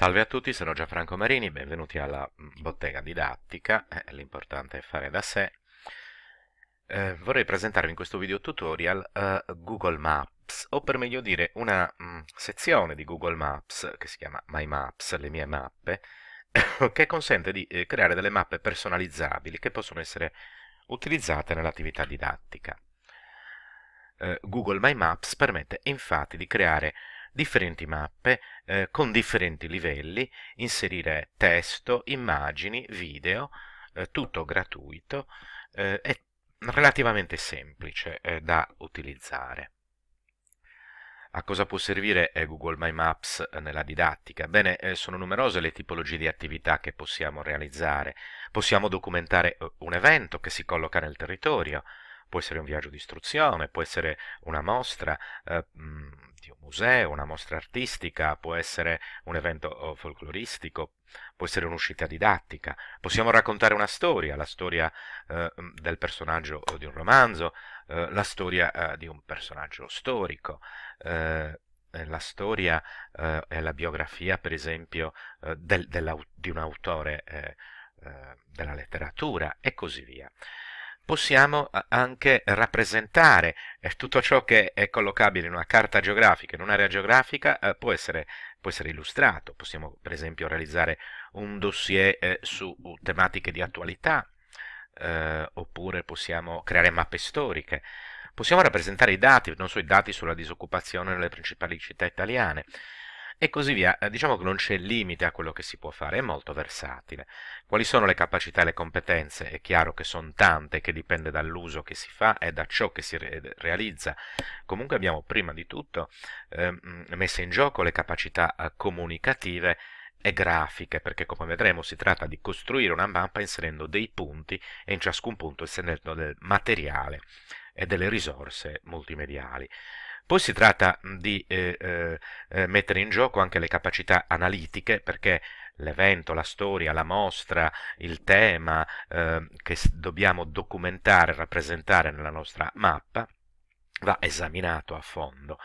Salve a tutti, sono Gianfranco Marini, benvenuti alla mm, bottega didattica, eh, l'importante è fare da sé. Eh, vorrei presentarvi in questo video tutorial eh, Google Maps, o per meglio dire una mh, mm, sezione di Google Maps che si chiama My Maps, le mie mappe, che consente di eh, creare delle mappe personalizzabili che possono essere utilizzate nell'attività didattica. Eh, Google My Maps permette infatti di creare differenti mappe eh, con differenti livelli, inserire testo, immagini, video, eh, tutto gratuito eh, e relativamente semplice eh, da utilizzare. A cosa può servire eh, Google My Maps eh, nella didattica? Bene, sono numerose le tipologie di attività che possiamo realizzare. Possiamo documentare un evento che si colloca nel territorio, può essere un viaggio di istruzione, può essere una mostra, mm, di un museo, una mostra artistica, può essere un evento folcloristico, può essere un'uscita didattica, possiamo raccontare una storia, la storia eh, del personaggio di un romanzo, eh, la storia eh, di un personaggio storico, eh, eh, la storia e eh, la biografia, per esempio, del, di un autore della letteratura e così via possiamo anche rappresentare eh, tutto ciò che è collocabile in una carta geografica, in un'area geografica, eh, può essere, può, essere, illustrato. Possiamo per esempio realizzare un dossier eh, su uh, tematiche di attualità, oppure possiamo creare mappe storiche. Possiamo rappresentare i dati, non so i dati sulla disoccupazione nelle principali città italiane e così via. Eh, diciamo che non c'è limite a quello che si può fare, è molto versatile. Quali sono le capacità e le competenze? È chiaro che sono tante, che dipende dall'uso che si fa e da ciò che si re eh, realizza. Comunque abbiamo prima di tutto eh, messe in gioco le capacità eh, comunicative e grafiche, perché come vedremo si tratta di costruire una mappa inserendo dei punti e in ciascun punto inserendo del materiale e delle risorse multimediali. Poi si tratta di eh, eh, eh, mettere in gioco anche le capacità analitiche perché l'evento, la storia, la mostra, il tema eh, che dobbiamo documentare, rappresentare nella nostra mappa, va esaminato a fondo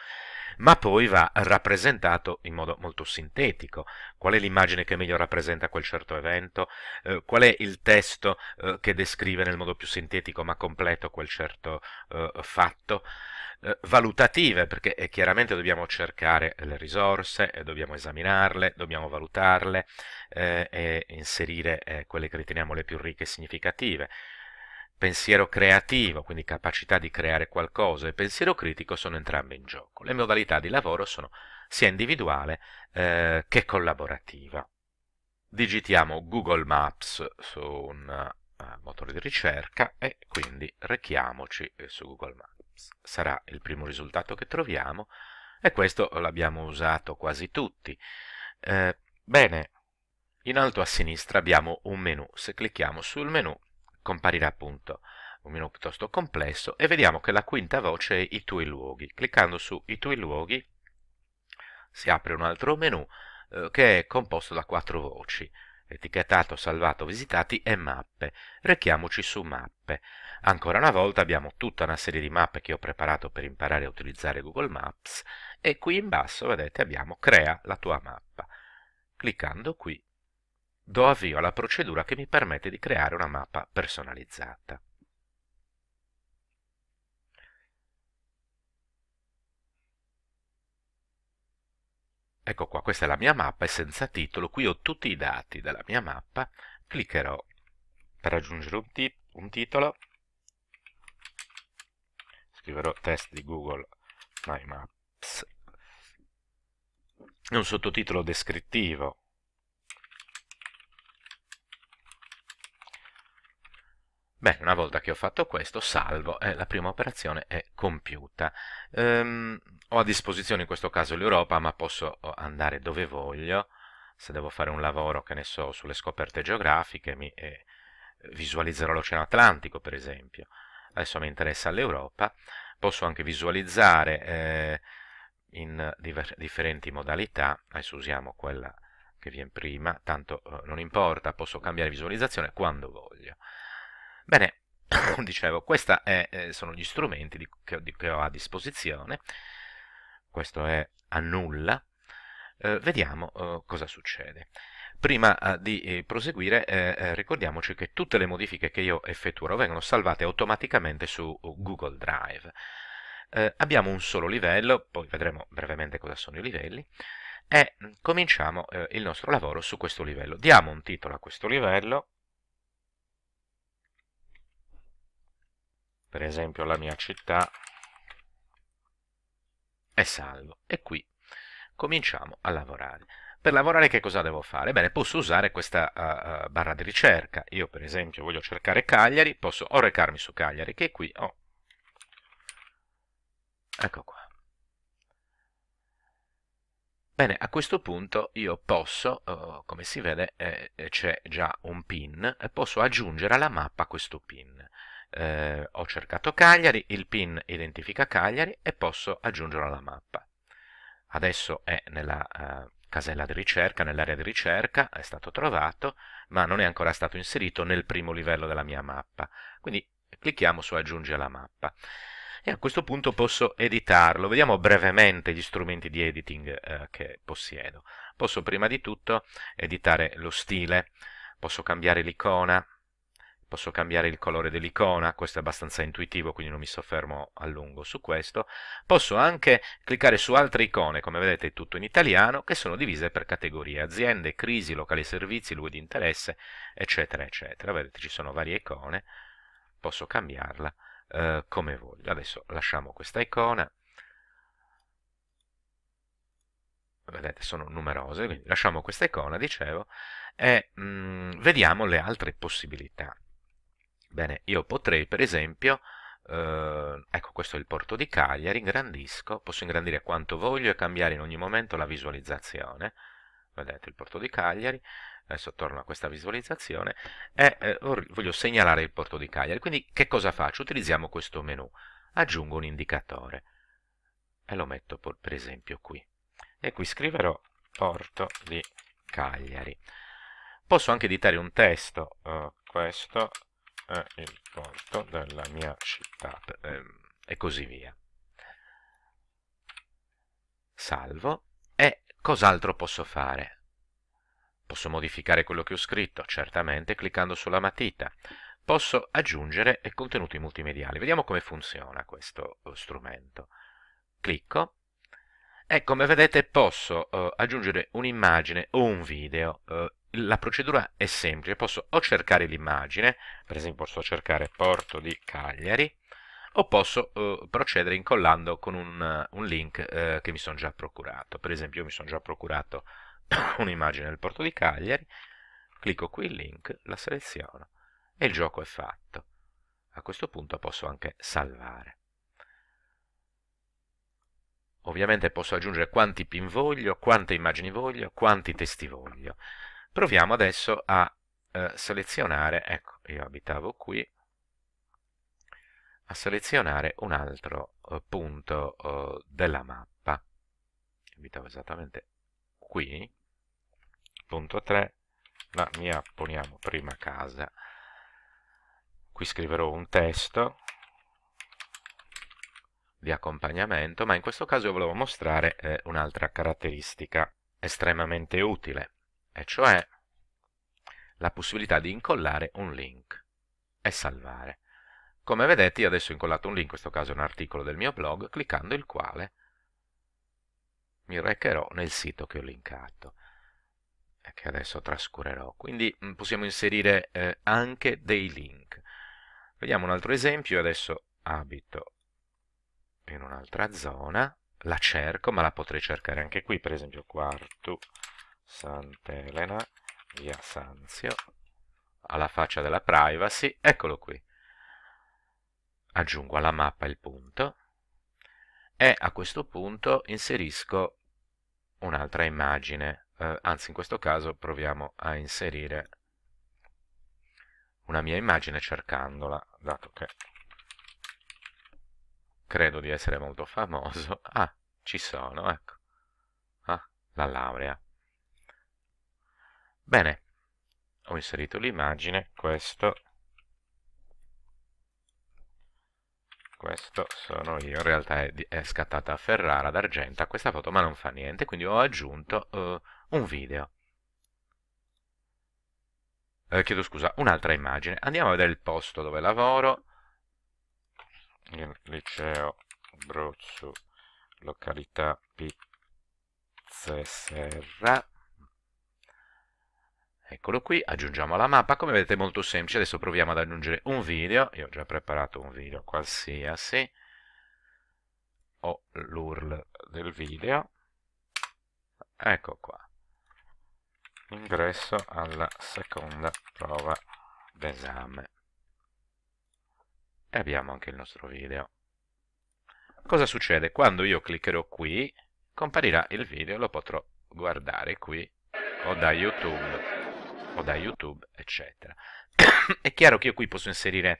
ma poi va rappresentato in modo molto sintetico. Qual è l'immagine che meglio rappresenta quel certo evento? Eh, qual è il testo eh, che descrive nel modo più sintetico ma completo quel certo eh, fatto? Eh, valutative, perché eh, chiaramente dobbiamo cercare le risorse, eh, dobbiamo esaminarle, dobbiamo valutarle eh, e inserire eh, quelle che riteniamo le più ricche e significative. Pensiero creativo, quindi capacità di creare qualcosa, e pensiero critico sono entrambe in gioco. Le modalità di lavoro sono sia individuale che collaborativa. Digitiamo Google Maps su un motore di ricerca e quindi rechiamoci su Google Maps sarà il primo risultato che troviamo e questo l'abbiamo usato quasi tutti. Eh, bene, in alto a sinistra abbiamo un menu, se clicchiamo sul menu comparirà appunto un menu piuttosto complesso e vediamo che la quinta voce è i tuoi luoghi. Cliccando su i tuoi luoghi si apre un altro menu eh, che è composto da quattro voci etichettato salvato visitati e mappe. Rechiamoci su mappe. Ancora una volta abbiamo tutta una serie di mappe che ho preparato per imparare a utilizzare Google Maps e qui in basso vedete abbiamo crea la tua mappa. Cliccando qui do avvio alla procedura che mi permette di creare una mappa personalizzata. Ecco qua, questa è la mia mappa, è senza titolo, qui ho tutti i dati della mia mappa, cliccherò per aggiungere un, tit un titolo, scriverò test di Google My Maps, un sottotitolo descrittivo Bene, una volta che ho fatto questo, salvo e eh, la prima operazione è compiuta. Ehm, ho a disposizione in questo caso l'Europa, ma posso oh, andare dove voglio. Se devo fare un lavoro, che ne so, sulle scoperte geografiche, mi, eh, visualizzerò l'Oceano Atlantico, per esempio. Adesso mi interessa l'Europa. Posso anche visualizzare eh, in differenti modalità. Adesso usiamo quella che viene prima, tanto oh, non importa, posso cambiare visualizzazione quando voglio. Bene, dicevo, questi eh, sono gli strumenti di, che, di, che, ho a disposizione, questo è annulla, eh, vediamo eh, cosa succede. Prima eh, di eh, proseguire eh, ricordiamoci che tutte le modifiche che io effettuerò vengono salvate automaticamente su Google Drive. abbiamo un solo livello, poi vedremo brevemente cosa sono i livelli, e mm, cominciamo il nostro lavoro su questo livello. Diamo un titolo a questo livello, per esempio la mia città è salvo e qui cominciamo a lavorare per lavorare che cosa devo fare? Bene, posso usare questa uh, uh, barra di ricerca. Io per esempio voglio cercare Cagliari, posso o recarmi su Cagliari, che è qui ho. Oh. Ecco qua. Bene, a questo punto io posso, uh, come si vede eh, c'è già un pin, e posso aggiungere alla mappa questo pin eh, ho cercato Cagliari, il pin identifica Cagliari e posso aggiungerlo alla mappa. Adesso è nella eh, casella di ricerca, nell'area di ricerca, è stato trovato, ma non è ancora stato inserito nel primo livello della mia mappa. Quindi clicchiamo su aggiungi alla mappa. E a questo punto posso editarlo. Vediamo brevemente gli strumenti di editing eh, che possiedo. Posso prima di tutto editare lo stile, posso cambiare l'icona, posso cambiare il colore dell'icona, questo è abbastanza intuitivo quindi non mi soffermo a lungo su questo, posso anche cliccare su altre icone, come vedete è tutto in italiano, che sono divise per categorie, aziende, crisi, locali servizi, luoghi di interesse, eccetera, eccetera, vedete ci sono varie icone, posso cambiarla eh, come voglio, adesso lasciamo questa icona, vedete sono numerose, quindi lasciamo questa icona, dicevo, e mh, mm, vediamo le altre possibilità. Bene, io potrei per esempio, eh, ecco questo è il porto di Cagliari, ingrandisco, posso ingrandire quanto voglio e cambiare in ogni momento la visualizzazione, vedete il porto di Cagliari, adesso torno a questa visualizzazione, e eh, voglio segnalare il porto di Cagliari, quindi che cosa faccio? Utilizziamo questo menu, aggiungo un indicatore e lo metto per esempio qui, e qui scriverò porto di Cagliari. Posso anche editare un testo, eh, questo eh, il porto della mia città eh, e così via. Salvo. E cos'altro posso fare? Posso modificare quello che ho scritto, certamente, cliccando sulla matita. Posso aggiungere contenuti multimediali. Vediamo come funziona questo eh, strumento. Clicco e come vedete posso eh, aggiungere un'immagine o un video eh, la procedura è semplice, posso o cercare l'immagine, per esempio posso cercare Porto di Cagliari, o posso eh, procedere incollando con un, eh, un link eh, che mi sono già procurato. Per esempio io mi sono già procurato un'immagine del Porto di Cagliari, clicco qui il link, la seleziono e il gioco è fatto. A questo punto posso anche salvare. Ovviamente posso aggiungere quanti pin voglio, quante immagini voglio, quanti testi voglio proviamo adesso a eh, selezionare, ecco io abitavo qui, a selezionare un altro eh, punto eh, della mappa, abitavo esattamente qui, punto 3, la mia poniamo prima casa, qui scriverò un testo di accompagnamento, ma in questo caso io volevo mostrare eh, un'altra caratteristica estremamente utile e cioè la possibilità di incollare un link e salvare. Come vedete io adesso ho incollato un link, in questo caso un articolo del mio blog, cliccando il quale mi recherò nel sito che ho linkato e che adesso trascurerò. Quindi mm, possiamo inserire eh, anche dei link. Vediamo un altro esempio, adesso abito in un'altra zona, la cerco, ma la potrei cercare anche qui, per esempio quartu Sant'Elena, via Sanzio, alla faccia della privacy, eccolo qui. Aggiungo alla mappa il punto e a questo punto inserisco un'altra immagine, eh, anzi in questo caso proviamo a inserire una mia immagine cercandola, dato che credo di essere molto famoso. Ah, ci sono, ecco. Ah, la laurea. Bene, ho inserito l'immagine, questo, questo sono io, in realtà è, è, scattata a Ferrara d'Argenta questa foto, ma non fa niente, quindi ho aggiunto uh, un video. Eh, chiedo scusa, un'altra immagine. Andiamo a vedere il posto dove lavoro. Il liceo Brozzu, località Pizzeserra. Eccolo qui, aggiungiamo la mappa, come vedete è molto semplice, adesso proviamo ad aggiungere un video, io ho già preparato un video qualsiasi, ho l'URL del video, ecco qua, ingresso alla seconda prova d'esame e abbiamo anche il nostro video. Cosa succede? Quando io cliccherò qui, comparirà il video, lo potrò guardare qui o da YouTube o da YouTube, eccetera. è chiaro che io qui posso inserire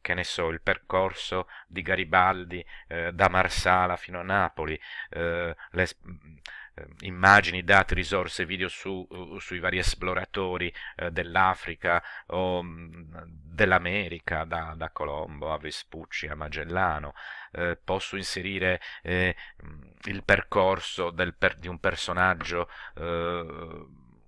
che ne so, il percorso di Garibaldi eh, da Marsala fino a Napoli, eh, le eh, immagini, dati, risorse, video su, uh, sui vari esploratori eh, dell'Africa o mh, mm, dell'America, da, da, Colombo a Vespucci a Magellano. Eh, posso inserire il percorso per, di un personaggio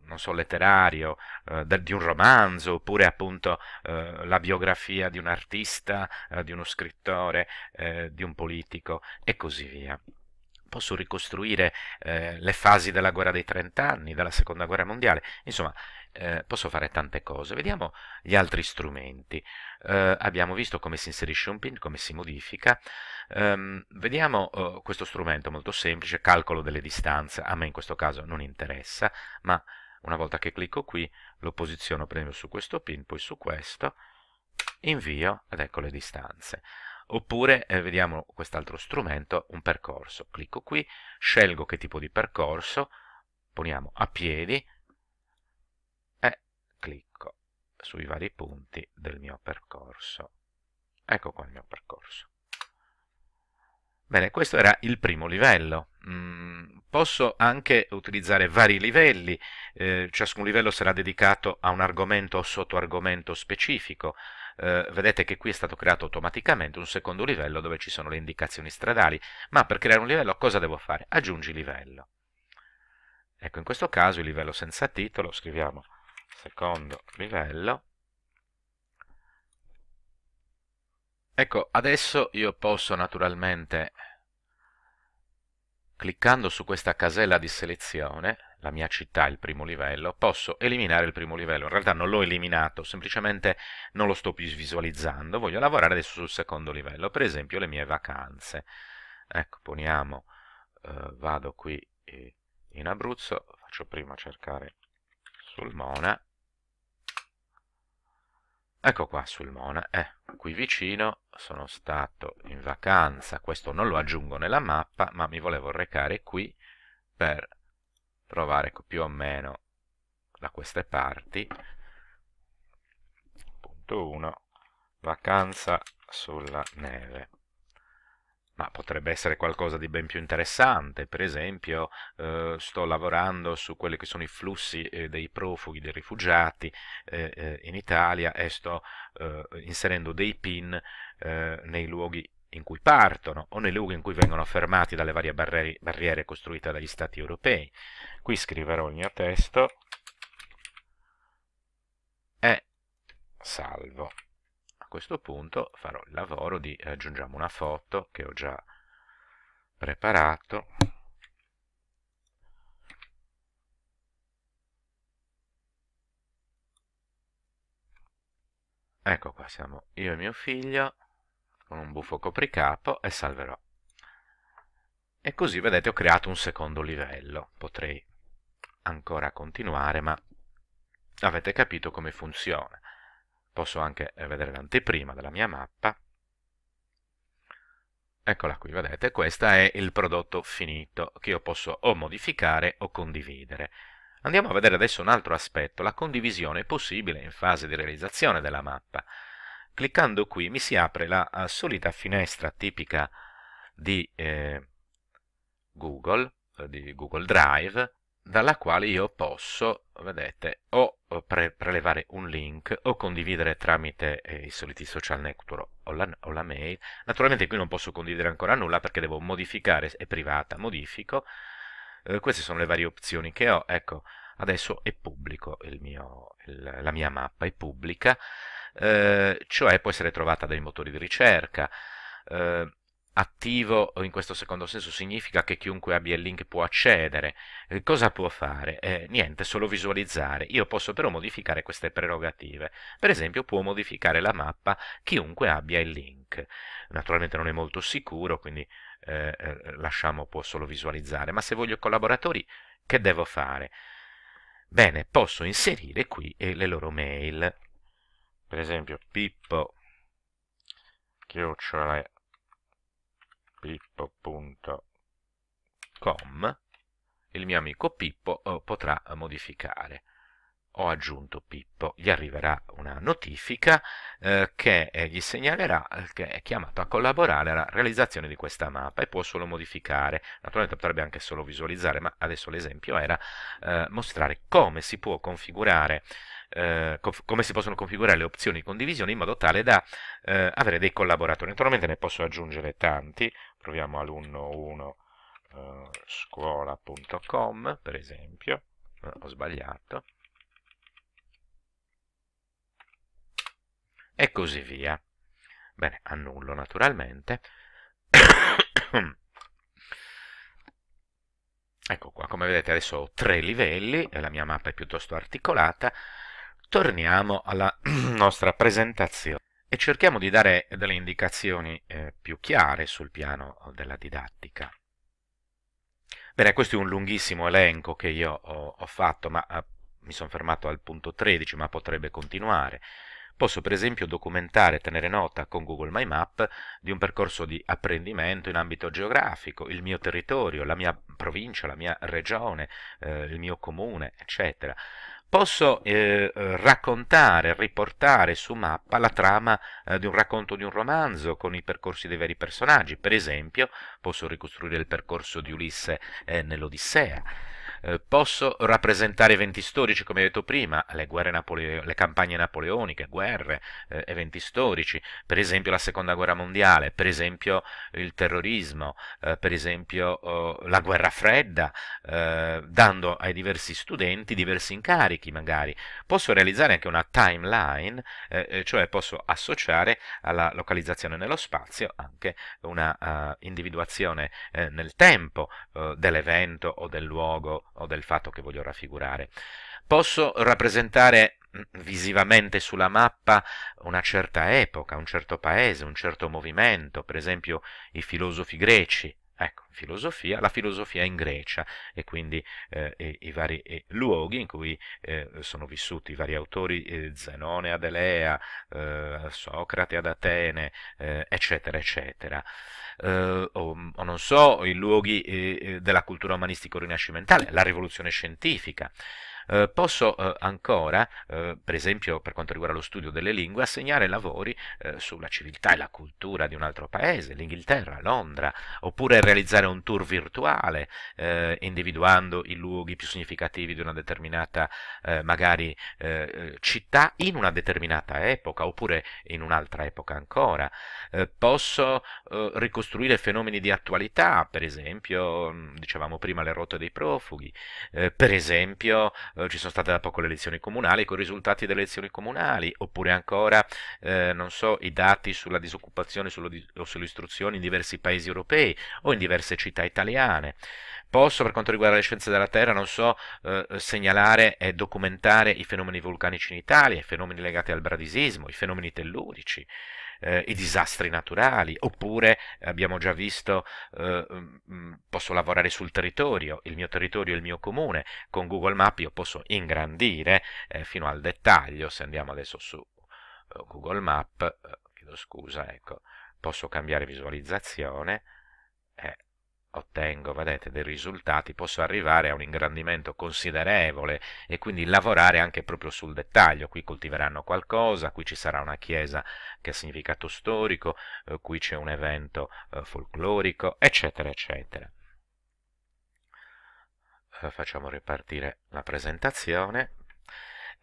non so, letterario, eh, di un romanzo, oppure appunto eh, la biografia di un artista, eh, di uno scrittore, eh, di un politico e così via. Posso ricostruire eh, le fasi della guerra dei trent'anni, della seconda guerra mondiale, insomma eh, posso fare tante cose. Vediamo gli altri strumenti. abbiamo visto come si inserisce un pin, come si modifica. Um, vediamo uh, questo strumento molto semplice, calcolo delle distanze, a me in questo caso non interessa, ma una volta che clicco qui lo posiziono, premio su questo pin, poi su questo, invio ed ecco le distanze. Oppure eh, vediamo quest'altro strumento, un percorso. Clicco qui, scelgo che tipo di percorso, poniamo a piedi e clicco sui vari punti del mio percorso. Ecco qua il mio percorso. Bene, questo era il primo livello. Mm, posso anche utilizzare vari livelli, eh, ciascun livello sarà dedicato a un argomento o sottoargomento specifico. Eh, vedete che qui è stato creato automaticamente un secondo livello dove ci sono le indicazioni stradali, ma per creare un livello cosa devo fare? Aggiungi livello. Ecco, in questo caso il livello senza titolo, scriviamo secondo livello, Ecco, adesso io posso naturalmente, cliccando su questa casella di selezione, la mia città il primo livello, posso eliminare il primo livello. In realtà non l'ho eliminato, semplicemente non lo sto più visualizzando. Voglio lavorare adesso sul secondo livello, per esempio le mie vacanze. Ecco, poniamo, eh, vado qui eh, in Abruzzo, faccio prima cercare sul Mona, Ecco qua sul Mona, eh, qui vicino, sono stato in vacanza, questo non lo aggiungo nella mappa, ma mi volevo recare qui per trovare più o meno da queste parti. Punto 1, vacanza sulla neve ma potrebbe essere qualcosa di ben più interessante, per esempio eh, sto lavorando su quelli che sono i flussi eh, dei profughi, dei rifugiati eh, eh in Italia e sto eh, inserendo dei pin eh, nei luoghi in cui partono o nei luoghi in cui vengono fermati dalle varie barri barriere costruite dagli stati europei. Qui scriverò il mio testo e salvo questo punto farò il lavoro di eh, aggiungiamo una foto che ho già preparato ecco qua siamo io e mio figlio con un buffo copricapo e salverò e così vedete ho creato un secondo livello potrei ancora continuare ma avete capito come funziona posso anche eh, vedere l'anteprima della mia mappa, Eccola qui, vedete, questo è il prodotto finito che io posso o modificare o condividere. Andiamo a vedere adesso un altro aspetto, la condivisione possibile in fase di realizzazione della mappa. Cliccando qui mi si apre la eh, solita finestra tipica di, eh, Google, eh, di Google Drive, dalla quale io posso, vedete, o pre prelevare un link o condividere tramite eh, i soliti social network o la, o la, mail. Naturalmente qui non posso condividere ancora nulla perché devo modificare, è privata, modifico. Eh, queste sono le varie opzioni che ho, ecco, adesso è pubblico il mio, il, la mia mappa, è pubblica, eh, cioè può essere trovata dai motori di ricerca, eh, attivo in questo secondo senso significa che chiunque abbia il link può accedere. Eh, cosa può fare? Eh, niente, solo visualizzare. Io posso però modificare queste prerogative. Per esempio può modificare la mappa chiunque abbia il link. Naturalmente non è molto sicuro, quindi eh, eh lasciamo può solo visualizzare. Ma se voglio collaboratori, che devo fare? Bene, posso inserire qui eh, le loro mail. Per esempio, pippo chiocciola pippo.com il mio amico Pippo eh, potrà modificare ho aggiunto Pippo, gli arriverà una notifica eh, che eh, gli segnalerà eh, che è chiamato a collaborare alla realizzazione di questa mappa e può solo modificare, naturalmente potrebbe anche solo visualizzare, ma adesso l'esempio era eh, mostrare come si può configurare eh, come si possono configurare le opzioni di condivisione in modo tale da avere dei collaboratori. Naturalmente ne posso aggiungere tanti, proviamo alunno 1 scuola.com per esempio, ho sbagliato, e così via. Bene, annullo naturalmente. ecco qua, come vedete adesso ho tre livelli, la mia mappa è piuttosto articolata. Torniamo alla nostra presentazione e cerchiamo di dare delle indicazioni eh, più chiare sul piano della didattica. Bene, questo è un lunghissimo elenco che io ho, ho fatto, ma eh, mi sono fermato al punto 13, ma potrebbe continuare. Posso per esempio documentare e tenere nota con Google My Map di un percorso di apprendimento in ambito geografico, il mio territorio, la mia provincia, la mia regione, eh, il mio comune, eccetera. Posso eh, raccontare, riportare su mappa la trama eh, di un racconto di un romanzo con i percorsi dei veri personaggi. Per esempio, posso ricostruire il percorso di Ulisse eh, nell'Odissea. Eh, posso rappresentare eventi storici, come ho detto prima, le, napole- le campagne napoleoniche, guerre, eh, eventi storici, per esempio la seconda guerra mondiale, per esempio il terrorismo, eh, per esempio oh, la guerra fredda, eh, dando ai diversi studenti diversi incarichi magari. Posso realizzare anche una timeline, eh, cioè posso associare alla localizzazione nello spazio anche una uh, individuazione nel tempo dell'evento o del luogo o del fatto che voglio raffigurare. Posso rappresentare mm, visivamente sulla mappa una certa epoca, un certo paese, un certo movimento, per esempio i filosofi greci, Ecco, filosofia, la filosofia in Grecia e quindi eh, i, i, vari i eh, luoghi in cui eh, sono vissuti i vari autori, eh, Zenone ad Elea, eh, Socrate ad Atene, eh, eccetera, eccetera. O, o, non so, i luoghi della cultura umanistico-rinascimentale, la rivoluzione scientifica. Eh, posso eh, ancora, eh, per esempio per quanto riguarda lo studio delle lingue, assegnare lavori eh, sulla civiltà e la cultura di un altro paese, l'Inghilterra, Londra, oppure realizzare un tour virtuale eh, individuando i luoghi più significativi di una determinata eh, magari città in una determinata epoca oppure in un'altra epoca ancora. posso ricostruire fenomeni di attualità, per esempio, mm, dicevamo prima le rotte dei profughi, per esempio eh, ci sono state da poco le elezioni comunali, con i risultati delle elezioni comunali, oppure ancora, eh, non so, i dati sulla disoccupazione di o sull'istruzione in diversi paesi europei o in diverse città italiane. Posso, per quanto riguarda le scienze della Terra, non so, eh, segnalare e documentare i fenomeni vulcanici in Italia, i fenomeni legati al bradisismo, i fenomeni tellurici eh, i disastri naturali, oppure abbiamo già visto eh, mm, posso lavorare sul territorio, il mio territorio è il mio comune, con Google Maps io posso ingrandire eh, fino al dettaglio, se andiamo adesso su eh, Google Maps, eh, chiedo scusa, ecco, posso cambiare visualizzazione, eh, ottengo vedete, dei risultati posso arrivare a un ingrandimento considerevole e quindi lavorare anche proprio sul dettaglio qui coltiveranno qualcosa qui ci sarà una chiesa che ha significato storico eh, qui c'è un evento eh, folclorico eccetera eccetera eh, facciamo ripartire la presentazione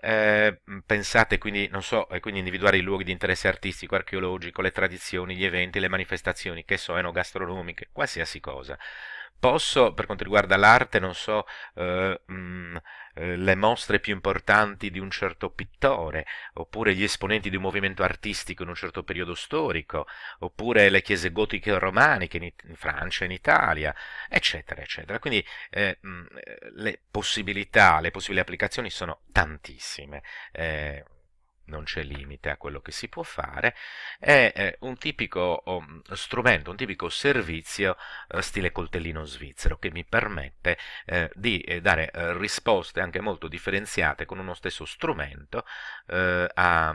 eh, pensate quindi, non so, e eh, quindi individuare i luoghi di interesse artistico, archeologico, le tradizioni, gli eventi, le manifestazioni, che so, enogastronomiche, qualsiasi cosa. Posso, per quanto riguarda l'arte, non so, eh, mh, mm, eh, le mostre più importanti di un certo pittore, oppure gli esponenti di un movimento artistico in un certo periodo storico, oppure le chiese gotiche romaniche in, in Francia, in Italia, eccetera, eccetera. Quindi eh, mh, mm, eh, le possibilità, le possibili applicazioni sono tantissime. Eh, non c'è limite a quello che si può fare, è un tipico um, strumento, un tipico servizio eh, stile coltellino svizzero che mi permette eh, di eh, dare risposte anche molto differenziate con uno stesso strumento a,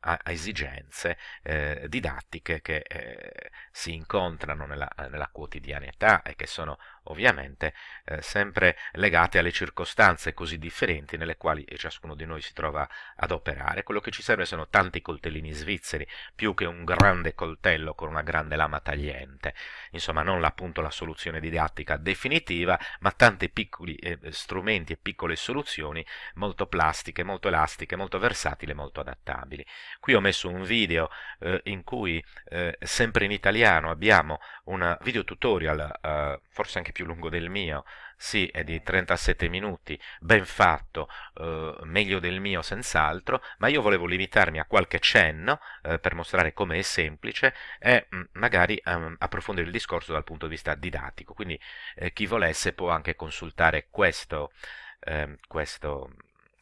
a, esigenze eh, didattiche che eh, si incontrano nella, nella, quotidianità e che sono ovviamente eh, sempre legate alle circostanze così differenti nelle quali ciascuno di noi si trova ad operare. Quello che ci serve sono tanti coltellini svizzeri, più che un grande coltello con una grande lama tagliente, insomma non appunto la soluzione didattica definitiva, ma tanti piccoli eh, strumenti e piccole soluzioni molto plastiche, molto elastiche, molto versatili e molto adattabili. Qui ho messo un video eh, in cui eh, sempre in italiano abbiamo un video tutorial, eh, forse anche più lungo del mio, sì, è di 37 minuti, ben fatto, eh, meglio del mio senz'altro, ma io volevo limitarmi a qualche cenno eh, per mostrare come è semplice e mh, mm, magari ehm, approfondire il discorso dal punto di vista didattico, quindi eh, chi volesse può anche consultare questo, ehm, questo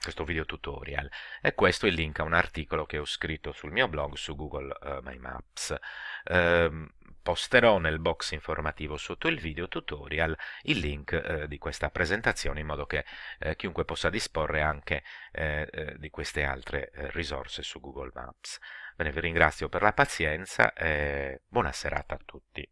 questo video tutorial e questo è il link a un articolo che ho scritto sul mio blog su Google uh, My Maps. Um, Posterò nel box informativo sotto il video tutorial il link eh, di questa presentazione in modo che eh, chiunque possa disporre anche eh, eh, di queste altre eh, risorse su Google Maps. Bene, vi ringrazio per la pazienza e buona serata a tutti.